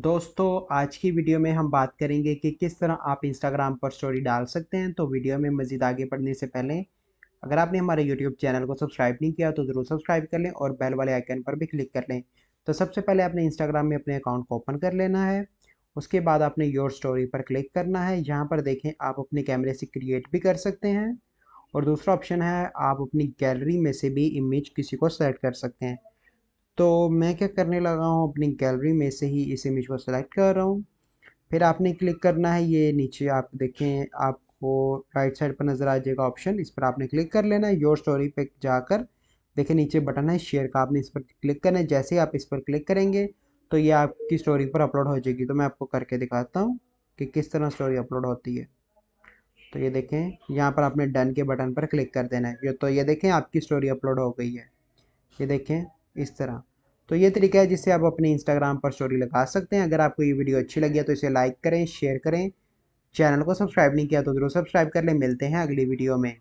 दोस्तों आज की वीडियो में हम बात करेंगे कि किस तरह आप इंस्टाग्राम पर स्टोरी डाल सकते हैं तो वीडियो में मज़ीद आगे बढ़ने से पहले अगर आपने हमारे यूट्यूब चैनल को सब्सक्राइब नहीं किया तो ज़रूर सब्सक्राइब कर लें और बेल वाले आइकन पर भी क्लिक कर लें तो सबसे पहले आपने इंस्टाग्राम में अपने अकाउंट को ओपन कर लेना है उसके बाद आपने योर स्टोरी पर क्लिक करना है यहाँ पर देखें आप अपने कैमरे से क्रिएट भी कर सकते हैं और दूसरा ऑप्शन है आप अपनी गैलरी में से भी इमेज किसी को सेट कर सकते हैं तो मैं क्या करने लगा हूँ अपनी गैलरी में से ही इस इमेज को सेलेक्ट कर रहा हूँ फिर आपने क्लिक करना है ये नीचे आप देखें आपको राइट साइड पर नज़र आ जाएगा ऑप्शन इस पर आपने क्लिक कर लेना है योर स्टोरी पे जाकर देखें नीचे बटन है शेयर का आपने इस पर क्लिक करना है जैसे ही आप इस पर क्लिक करेंगे तो ये आपकी स्टोरी पर अपलोड हो जाएगी तो मैं आपको करके दिखाता हूँ कि किस तरह स्टोरी अपलोड होती है तो ये देखें यहाँ पर आपने डन के बटन पर क्लिक कर देना है तो ये देखें आपकी स्टोरी अपलोड हो गई है ये देखें इस तरह तो ये तरीका है जिससे आप अपने इंस्टाग्राम पर स्टोरी लगा सकते हैं अगर आपको ये वीडियो अच्छी लगी है तो इसे लाइक करें शेयर करें चैनल को सब्सक्राइब नहीं किया तो ज़रूर सब्सक्राइब कर लें मिलते हैं अगली वीडियो में